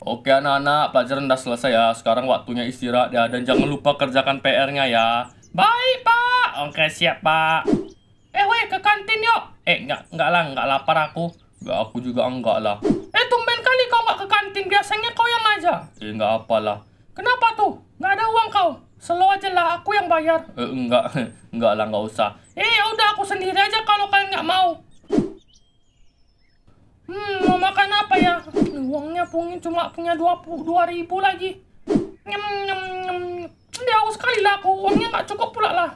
Oke anak-anak, pelajaran sudah selesai ya. Sekarang waktunya istirahat ya. Dan jangan lupa kerjakan PR-nya ya. Baik, Pak. Oke, siap, Pak. Eh, weh, ke kantin yuk. Eh, enggak, enggak lah. Enggak lapar aku. Enggak, aku juga enggak lah. Eh, tumben kali kau enggak ke kantin. Biasanya kau yang aja. Eh, enggak apalah. Kenapa tuh? Enggak ada uang kau. Selo aja lah, aku yang bayar. Eh, enggak. enggak lah, enggak usah. Eh, ya udah aku sendiri aja kalau kalian enggak mau. uangnya pungin cuma punya dua dua ribu lagi nyem nyem nyem jauh sekali lah aku uangnya nggak cukup pula lah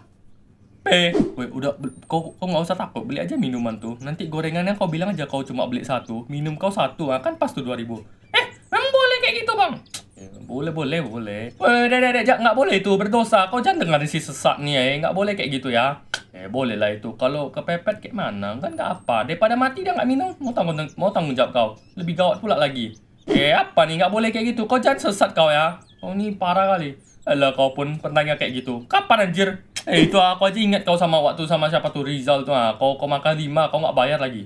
Eh, weh, udah kau kau nggak usah takut beli aja minuman tuh. Nanti gorengannya kau bilang aja kau cuma beli satu, minum kau satu, ah, kan pas tuh dua ribu. Eh, memang boleh kayak gitu bang? Eh, boleh boleh boleh. Weh, deh deh nggak boleh itu berdosa. Kau jangan dengar si sesat nih ya, nggak boleh kayak gitu ya. Eh boleh lah itu. Kalau kepepet ke mana? Kan tak apa. Daripada mati dia gak minum. Mau tanggung mau tanggungjawab kau. Lebih gawat pula lagi. Eh apa nih gak boleh kayak gitu. Kau jangan sesat kau ya. Kau oh, ni parah kali. Alah kau pun pernah kayak gitu. Kapan anjir? Eh itu aku aja ingat kau sama waktu sama siapa tuh Rizal tuh. Ah. Kau kau makan lima, kau nggak bayar lagi.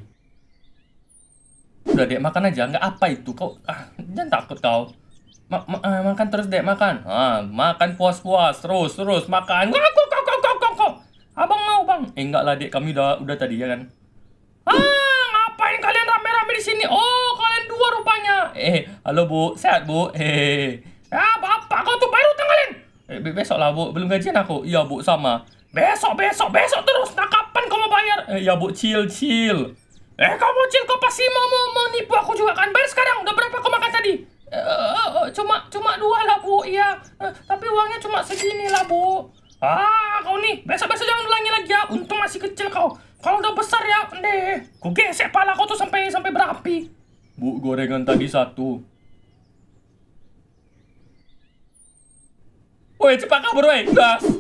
Udah dek makan aja, gak apa itu kau. Ah, jangan takut kau. Ma ma ah, makan terus dek makan. Ah, makan puas-puas terus terus makan. Aku bang? Eh enggak lah dek, kami udah udah tadi ya kan. Ah, ngapain kalian rame-rame di sini? Oh, kalian dua rupanya. Eh, halo bu, sehat bu. Eh, ah ya, bapak kau tuh baru utang kalian. Eh, besok lah bu, belum gajian aku. Iya bu, sama. Besok, besok, besok terus. Nah kapan kau mau bayar? Eh, ya bu, chill, chill. Eh, kau mau chill, kau pasti mau, mau, mau nipu aku juga kan. Bayar sekarang, udah berapa kau makan tadi? Uh, cuma cuma dua lah bu iya uh, tapi uangnya cuma segini lah bu ah kau nih besok besok jangan ulangi lagi ya kau. Kalau udah besar ya, deh. Kau gesek pala kau tuh sampai sampai berapi. Bu, gorengan tadi satu. Woi, cepat kabur, woi. Gas.